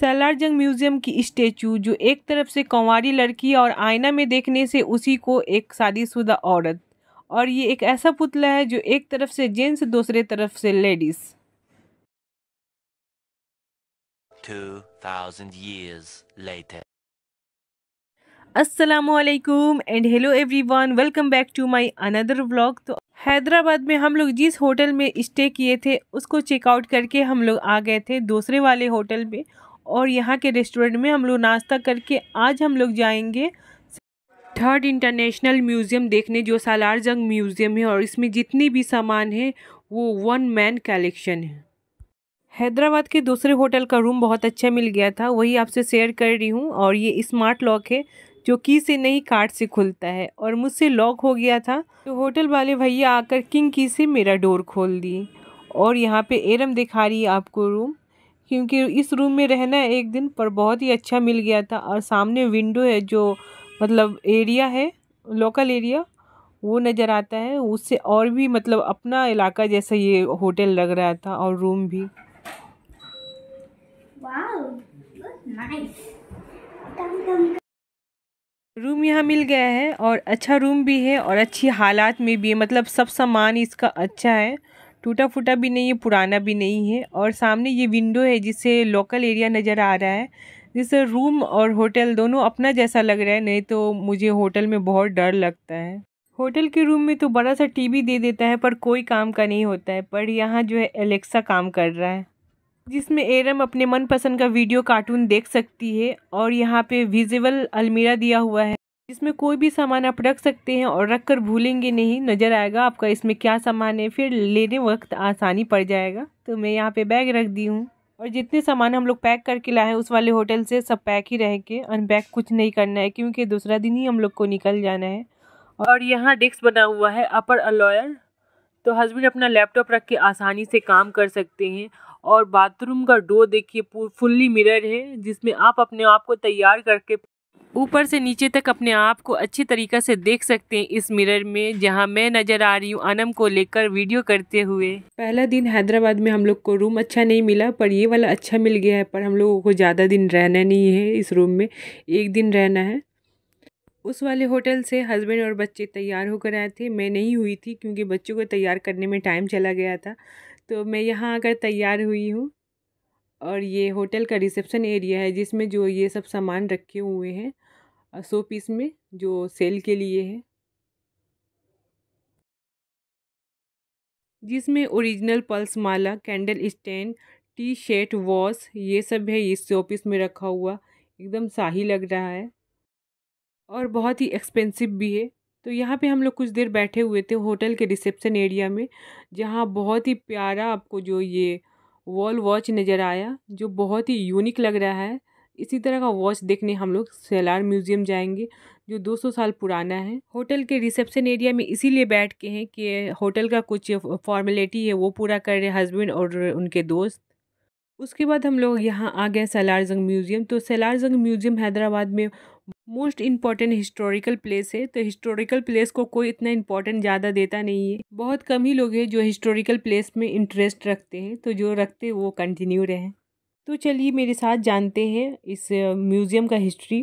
सैलार जंग म्यूजियम की स्टेचू जो एक तरफ से कंवारी लड़की और आईना में देखने से उसी को एक शादीशुदा औरत और ये एक ऐसा पुतला है जो एक तरफ से जेंट्स दूसरे तरफ से लेडीज असलकुम and hello everyone welcome back to my another blog तो हैदराबाद में हम लोग जिस होटल में स्टे किए थे उसको चेकआउट करके हम लोग आ गए थे दूसरे वाले होटल में और यहाँ के रेस्टोरेंट में हम लोग नाश्ता करके आज हम लोग जाएंगे थर्ड इंटरनेशनल म्यूज़ियम देखने जो सालार जंग म्यूज़ियम है और इसमें जितनी भी सामान है वो वन मैन कलेक्शन है हैदराबाद के दूसरे होटल का रूम बहुत अच्छा मिल गया था वही आपसे शेयर कर रही हूँ और ये स्मार्ट लॉक है जो की से नहीं कार्ड से खुलता है और मुझसे लॉक हो गया था तो होटल वाले भैया आकर किंग की से मेरा डोर खोल दी और यहाँ पे एरम दिखा रही है आपको रूम क्योंकि इस रूम में रहना एक दिन पर बहुत ही अच्छा मिल गया था और सामने विंडो है जो मतलब एरिया है लोकल एरिया वो नज़र आता है उससे और भी मतलब अपना इलाका जैसा ये होटल लग रहा था और रूम भी रूम यहाँ मिल गया है और अच्छा रूम भी है और अच्छी हालात में भी है मतलब सब सामान इसका अच्छा है टूटा फूटा भी नहीं है पुराना भी नहीं है और सामने ये विंडो है जिससे लोकल एरिया नज़र आ रहा है जिससे रूम और होटल दोनों अपना जैसा लग रहा है नहीं तो मुझे होटल में बहुत डर लगता है होटल के रूम में तो बड़ा सा टीवी दे देता है पर कोई काम का नहीं होता है पर यहाँ जो है एलेक्सा काम कर रहा है जिसमें एरम अपने मनपसंद का वीडियो कार्टून देख सकती है और यहाँ पे विजिबल अलमीरा दिया हुआ है इसमें कोई भी सामान आप रख सकते हैं और रख कर भूलेंगे नहीं नज़र आएगा आपका इसमें क्या सामान है फिर लेने वक्त आसानी पड़ जाएगा तो मैं यहाँ पे बैग रख दी हूँ और जितने सामान हम लोग पैक करके लाए हैं उस वाले होटल से सब पैक ही रह के अनपैक कुछ नहीं करना है क्योंकि दूसरा दिन ही हम लोग को निकल जाना है और यहाँ डेस्क बना हुआ है अपर अलॉयर तो हस्बैंड अपना लैपटॉप रख के आसानी से काम कर सकते हैं और बाथरूम का डोर देखिए फुल्ली मिरर है जिसमें आप अपने आप को तैयार करके ऊपर से नीचे तक अपने आप को अच्छी तरीक़े से देख सकते हैं इस मिरर में जहां मैं नज़र आ रही हूं अनम को लेकर वीडियो करते हुए पहला दिन हैदराबाद में हम लोग को रूम अच्छा नहीं मिला पर ये वाला अच्छा मिल गया है पर हम लोगों को ज़्यादा दिन रहना नहीं है इस रूम में एक दिन रहना है उस वाले होटल से हस्बैंड और बच्चे तैयार होकर आए थे मैं नहीं हुई थी क्योंकि बच्चों को तैयार करने में टाइम चला गया था तो मैं यहाँ आकर तैयार हुई हूँ और ये होटल का रिसेप्शन एरिया है जिसमें जो ये सब सामान रखे हुए हैं सौ पीस में जो सेल के लिए है जिसमें ओरिजिनल पल्स माला candle stand T shirt wash ये सब है इस सौ पीस में रखा हुआ एकदम शाही लग रहा है और बहुत ही एक्सपेंसिव भी है तो यहाँ पे हम लोग कुछ देर बैठे हुए थे होटल के रिसेप्शन एरिया में जहाँ बहुत ही प्यारा आपको जो ये वॉल वॉच नज़र आया जो बहुत ही यूनिक लग रहा है इसी तरह का वॉच देखने हम लोग सेलार म्यूज़ियम जाएंगे जो 200 साल पुराना है होटल के रिसेप्शन एरिया में इसीलिए बैठ के हैं कि होटल का कुछ फॉर्मेलिटी है वो पूरा कर रहे हस्बैंड और उनके दोस्त उसके बाद हम लोग यहाँ आ गए सलार जंग म्यूज़ियम तो सलार जंग म्यूज़ियम हैदराबाद में मोस्ट इम्पॉर्टेंट हिस्टोरिकल प्लेस है तो हिस्टोरिकल प्लेस को कोई इतना इम्पॉर्टेंट ज़्यादा देता नहीं है बहुत कम ही लोग हैं जो हिस्टोरिकल प्लेस में इंटरेस्ट रखते हैं तो जो रखते वो कंटिन्यू रहें तो चलिए मेरे साथ जानते हैं इस म्यूज़ियम का हिस्ट्री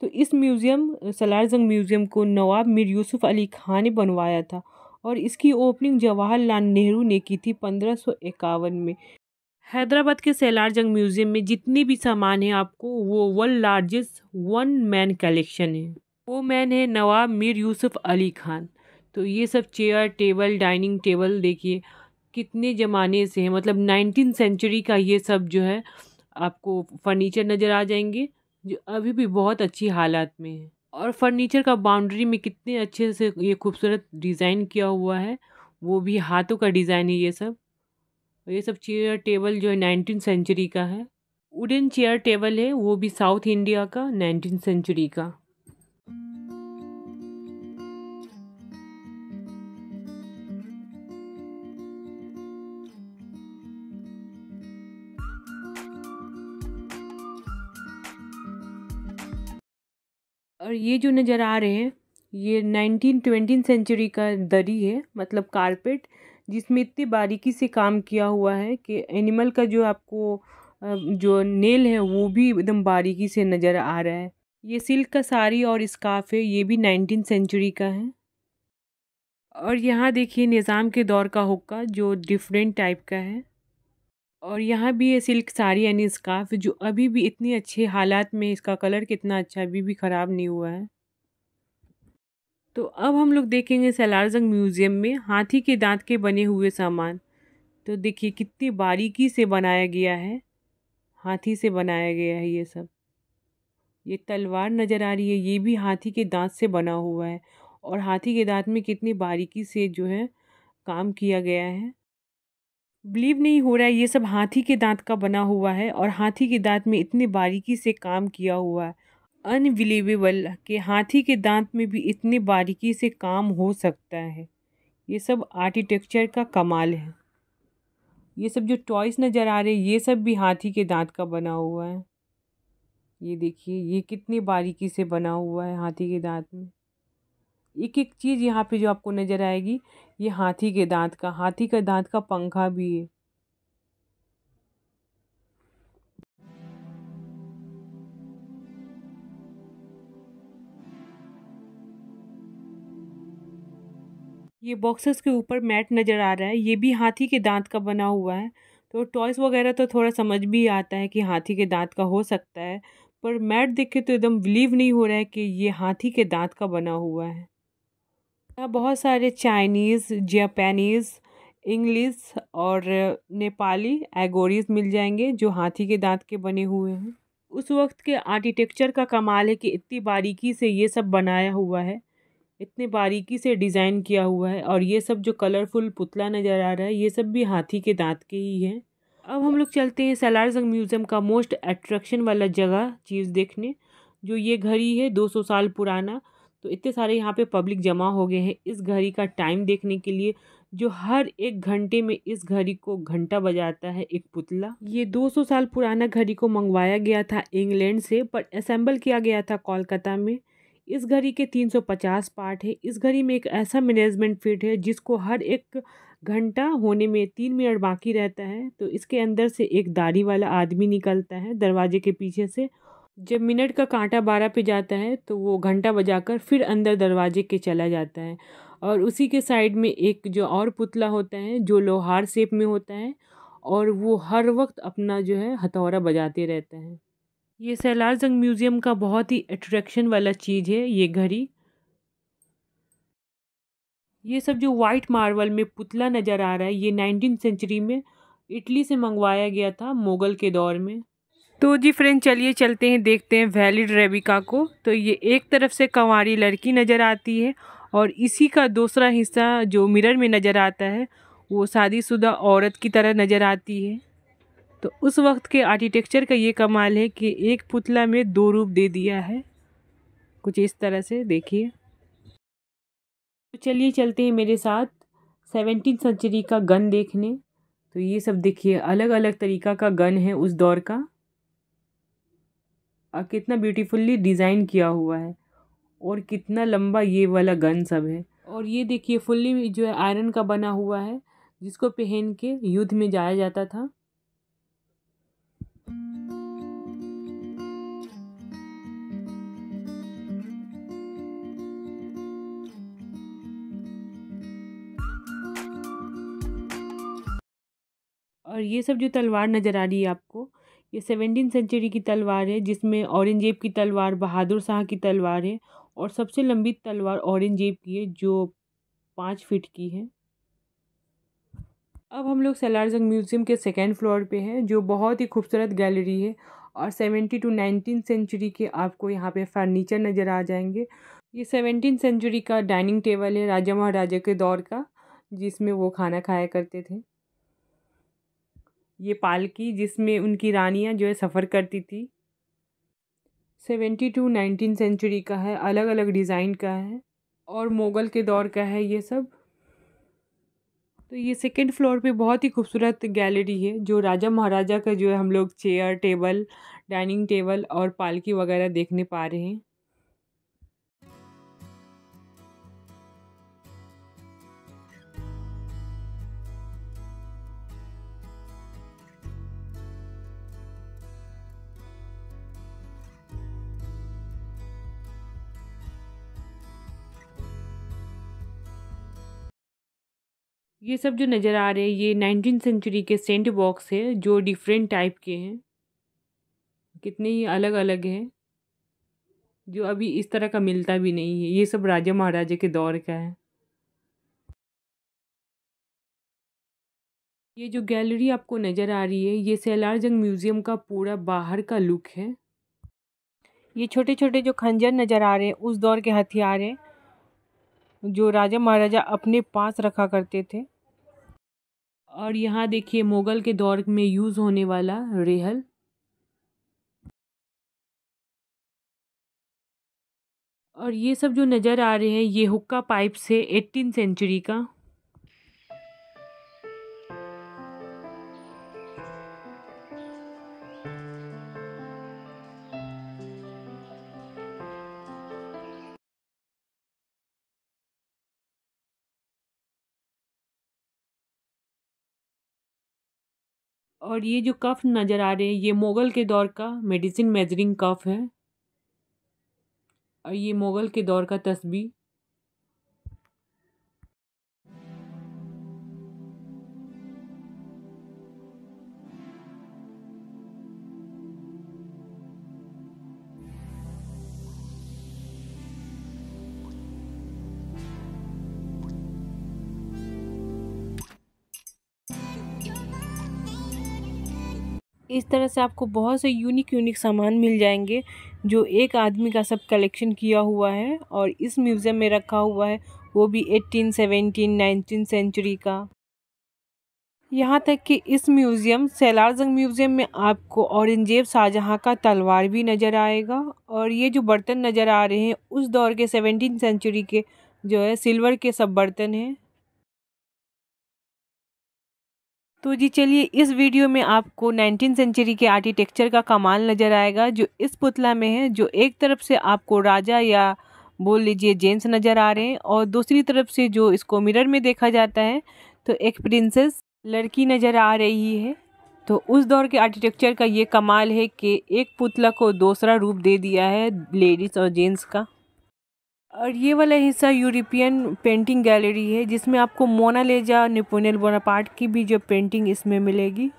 तो इस म्यूज़ियम सलार जंग म्यूज़ियम को नवाब मीर यूसुफ अली खान ने बनवाया था और इसकी ओपनिंग जवाहरलाल नेहरू ने की थी पंद्रह में हैदराबाद के सैलार जंग म्यूज़ियम में जितने भी सामान हैं आपको वो world largest one man collection है वो मैन है नवाब मीर यूसुफ अली खान तो ये सब चेयर टेबल डाइनिंग टेबल देखिए कितने ज़माने से है मतलब नाइनटीन सेंचुरी का ये सब जो है आपको फर्नीचर नज़र आ जाएंगे जो अभी भी बहुत अच्छी हालात में है और फर्नीचर का बाउंड्री में कितने अच्छे से ये खूबसूरत डिज़ाइन किया हुआ है वो भी हाथों का डिज़ाइन है ये सब ये सब चेयर टेबल जो है नाइनटीन सेंचुरी का है वुडन चेयर टेबल है वो भी साउथ इंडिया का नाइनटीन सेंचुरी का और ये जो नज़र आ रहे हैं ये नाइनटीन ट्वेंटी सेंचुरी का दरी है मतलब कारपेट जिसमें इतनी बारीकी से काम किया हुआ है कि एनिमल का जो आपको जो नेल है वो भी एकदम बारीकी से नज़र आ रहा है ये सिल्क का साड़ी और स्काफ है ये भी नाइनटीन सेंचुरी का है और यहाँ देखिए निज़ाम के दौर का हुक्का जो डिफरेंट टाइप का है और यहाँ भी ये सिल्क साड़ी यानी स्काफ जो अभी भी इतनी अच्छे हालात में इसका कलर कितना अच्छा अभी भी ख़राब नहीं हुआ है तो अब हम लोग देखेंगे सलारजंग म्यूज़ियम में हाथी के दांत के बने हुए सामान तो देखिए कितनी बारीकी से बनाया गया है हाथी से बनाया गया है ये सब ये तलवार नज़र आ रही है ये भी हाथी के दांत से बना हुआ है और हाथी के दांत में कितनी बारीकी से जो है काम किया गया है बिलीव नहीं हो रहा है ये सब हाथी के दांत का बना हुआ है और हाथी के दांत में इतने बारीकी से काम किया हुआ है अनबिलीवेबल कि हाथी के दांत में भी इतने बारीकी से काम हो सकता है ये सब आर्किटेक्चर का कमाल है ये सब जो टॉयस नज़र आ रहे हैं ये सब भी हाथी के दांत का बना हुआ है ये देखिए ये कितनी बारीकी से बना हुआ है हाथी के दांत में एक एक चीज़ यहाँ पे जो आपको नज़र आएगी ये हाथी के दांत का हाथी के दांत का पंखा भी है ये बॉक्सेस के ऊपर मैट नज़र आ रहा है ये भी हाथी के दांत का बना हुआ है तो टॉयस वगैरह तो थोड़ा समझ भी आता है कि हाथी के दांत का हो सकता है पर मैट देख के तो एकदम बिलीव नहीं हो रहा है कि ये हाथी के दांत का बना हुआ है यहाँ बहुत सारे चाइनीज़ जापानीज़ इंग्लिश और नेपाली एगोरीज मिल जाएंगे जो हाथी के दांत के बने हुए हैं उस वक्त के आर्किटेक्चर का कमाल है कि इतनी बारीकी से ये सब बनाया हुआ है इतने बारीकी से डिज़ाइन किया हुआ है और ये सब जो कलरफुल पुतला नज़र आ रहा है ये सब भी हाथी के दांत के ही हैं अब हम लोग चलते हैं सलार जंग म्यूज़ियम का मोस्ट अट्रैक्शन वाला जगह चीज़ देखने जो ये घड़ी है दो सौ साल पुराना तो इतने सारे यहाँ पे पब्लिक जमा हो गए हैं इस घड़ी का टाइम देखने के लिए जो हर एक घंटे में इस घड़ी को घंटा बजाता है एक पुतला ये 200 साल पुराना घड़ी को मंगवाया गया था इंग्लैंड से पर असेंबल किया गया था कोलकाता में इस घड़ी के 350 पार्ट है इस घड़ी में एक ऐसा मैनेजमेंट फिट है जिसको हर एक घंटा होने में तीन मिनट बाकी रहता है तो इसके अंदर से एक दाढ़ी वाला आदमी निकलता है दरवाजे के पीछे से जब मिनट का कांटा बारह पे जाता है तो वो घंटा बजाकर फिर अंदर दरवाजे के चला जाता है और उसी के साइड में एक जो और पुतला होता है जो लोहार सेप में होता है और वो हर वक्त अपना जो है हथौड़ा बजाते रहते हैं ये सैलार जंग म्यूज़ियम का बहुत ही अट्रैक्शन वाला चीज़ है ये घड़ी ये सब जो वाइट मार्बल में पुतला नज़र आ रहा है ये नाइनटीन सेंचुरी में इटली से मंगवाया गया था मोगल के दौर में तो जी फ्रेंड चलिए चलते हैं देखते हैं वैलिड रेबिका को तो ये एक तरफ से कंवारी लड़की नज़र आती है और इसी का दूसरा हिस्सा जो मिरर में नज़र आता है वो शादीशुदा औरत की तरह नज़र आती है तो उस वक्त के आर्किटेक्चर का ये कमाल है कि एक पुतला में दो रूप दे दिया है कुछ इस तरह से देखिए तो चलिए चलते हैं मेरे साथ सेवेंटीन सेंचुरी का गन देखने तो ये सब देखिए अलग अलग तरीका का गन है उस दौर का कितना ब्यूटीफुल्ली डिज़ाइन किया हुआ है और कितना लंबा ये वाला गन सब है और ये देखिए फुल्ली जो है आयरन का बना हुआ है जिसको पहन के युद्ध में जाया जाता था और ये सब जो तलवार नज़र आ रही है आपको ये सेवेंटीन सेंचुरी की तलवार है जिसमें औरंगजेब की तलवार बहादुर शाह की तलवार है और सबसे लंबी तलवार औरंगजेब की है जो पाँच फिट की है अब हम लोग सलार जंग म्यूज़ियम के सेकेंड फ्लोर पे हैं जो बहुत ही खूबसूरत गैलरी है और सेवेंटी टू नाइनटीन सेंचुरी के आपको यहाँ पे फर्नीचर नज़र आ जाएंगे ये सेवेंटीन सेंचुरी का डाइनिंग टेबल है राजा महाराजा के दौर का जिसमें वो खाना खाया करते थे ये पालकी जिसमें उनकी रानियाँ जो है सफ़र करती थी सेवेंटी टू नाइनटीन सेंचुरी का है अलग अलग डिज़ाइन का है और मोगल के दौर का है ये सब तो ये सेकेंड फ्लोर पे बहुत ही खूबसूरत गैलरी है जो राजा महाराजा का जो है हम लोग चेयर टेबल डाइनिंग टेबल और पालकी वगैरह देखने पा रहे हैं ये सब जो नज़र आ रहे हैं ये नाइनटीन सेंचुरी के सेंट बॉक्स है जो डिफरेंट टाइप के हैं कितने ही अलग अलग हैं जो अभी इस तरह का मिलता भी नहीं है ये सब राजा महाराजा के दौर का है ये जो गैलरी आपको नज़र आ रही है ये सैलार जंग म्यूज़ियम का पूरा बाहर का लुक है ये छोटे छोटे जो खंजर नज़र आ रहे हैं उस दौर के हथियार हैं जो राजा महाराजा अपने पास रखा करते थे और यहाँ देखिए मुग़ल के दौर में यूज़ होने वाला रेहल और ये सब जो नज़र आ रहे हैं ये हुक्का पाइप से एट्टीन सेंचुरी का और ये जो कफ नज़र आ रहे हैं ये मोगल के दौर का मेडिसिन मेजरिंग कफ है और ये मोगल के दौर का तस्बी इस तरह से आपको बहुत से यूनिक यूनिक सामान मिल जाएंगे जो एक आदमी का सब कलेक्शन किया हुआ है और इस म्यूज़ियम में रखा हुआ है वो भी एट्टीन सेवेंटीन नाइनटीन सेंचुरी का यहाँ तक कि इस म्यूज़ियम सैलार जंग म्यूज़ियम में आपको औरंगजेब शाहजहाँ का तलवार भी नज़र आएगा और ये जो बर्तन नज़र आ रहे हैं उस दौर के सेवनटीन सेंचुरी के जो है सिल्वर के सब बर्तन हैं तो जी चलिए इस वीडियो में आपको नाइनटीन सेंचुरी के आर्किटेक्चर का कमाल नज़र आएगा जो इस पुतला में है जो एक तरफ से आपको राजा या बोल लीजिए जेंट्स नज़र आ रहे हैं और दूसरी तरफ से जो इसको मिरर में देखा जाता है तो एक प्रिंसेस लड़की नज़र आ रही है तो उस दौर के आर्किटेक्चर का ये कमाल है कि एक पुतला को दूसरा रूप दे दिया है लेडीज़ और जेंट्स का और ये वाला हिस्सा यूरोपियन पेंटिंग गैलरी है जिसमें आपको मोनालेजा नेपोलियन बोनापार्ट की भी जो पेंटिंग इसमें मिलेगी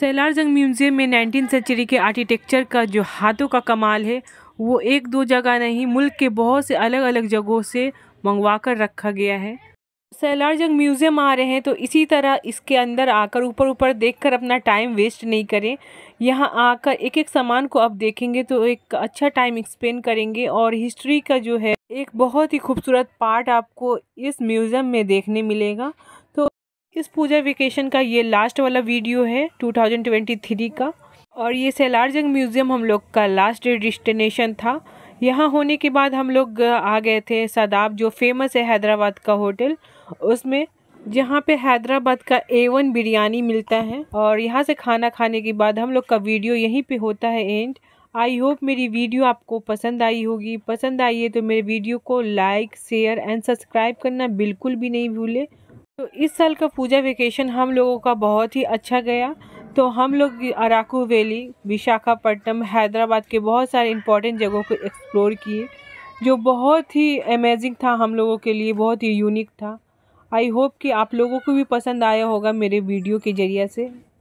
सैलार जंग म्यूज़ियम में नाइनटीन सेंचुरी के आर्किटेक्चर का जो हाथों का कमाल है वो एक दो जगह नहीं मुल्क के बहुत से अलग अलग जगहों से मंगवा कर रखा गया है सैलार जंग म्यूज़ियम आ रहे हैं तो इसी तरह इसके अंदर आकर ऊपर ऊपर देखकर अपना टाइम वेस्ट नहीं करें यहाँ आकर एक एक सामान को आप देखेंगे तो एक अच्छा टाइम स्पेंड करेंगे और हिस्ट्री का जो है एक बहुत ही खूबसूरत पार्ट आपको इस म्यूज़ियम में देखने मिलेगा तो इस पूजा वेकेशन का ये लास्ट वाला वीडियो है 2023 का और ये सैलारजंग जंग म्यूज़ियम हम लोग का लास्ट डेस्टिनेशन था यहाँ होने के बाद हम लोग आ गए थे सदाब जो फेमस है हैदराबाद का होटल उसमें जहाँ पे हैदराबाद का ए वन बिरयानी मिलता है और यहाँ से खाना खाने के बाद हम लोग का वीडियो यहीं पे होता है एंड आई होप मेरी वीडियो आपको पसंद आई होगी पसंद आई है तो मेरे वीडियो को लाइक शेयर एंड सब्सक्राइब करना बिल्कुल भी नहीं भूले तो इस साल का पूजा वेकेशन हम लोगों का बहुत ही अच्छा गया तो हम लोग अराकू वैली विशाखापट्टनम हैदराबाद के बहुत सारे इंपॉर्टेंट जगहों को एक्सप्लोर किए जो बहुत ही अमेजिंग था हम लोगों के लिए बहुत ही यूनिक था आई होप कि आप लोगों को भी पसंद आया होगा मेरे वीडियो के ज़रिए से